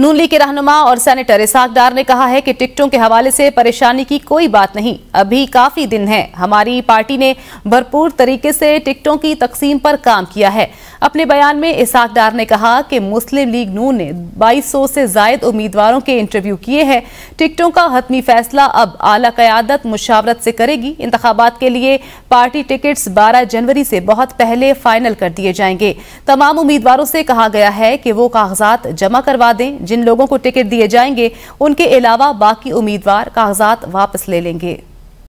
नून league के रहनुमा और सेनेटर इसाक डार ने कहा है कि टिकटों के हवाले से परेशानी की कोई बात नहीं अभी काफी दिन है हमारी पार्टी ने भरपूर तरीके से टिकटों की तकसीम पर काम किया है अपने बयान में इसाक डार ने कहा कि मुस्लिम लीग नून ने 2200 से जायद उम्मीदवारों के इंटरव्यू किए हैं टिकटों का हतमी फैसला अब आला क्यादत मुशावरत से करेगी इंतबात के लिए पार्टी टिकट्स बारह जनवरी से बहुत पहले फाइनल कर दिए जाएंगे तमाम उम्मीदवारों से कहा गया है कि वो कागजात जमा करवा दें जिन लोगों को टिकट दिए जाएंगे उनके अलावा बाकी उम्मीदवार कागजात वापस ले लेंगे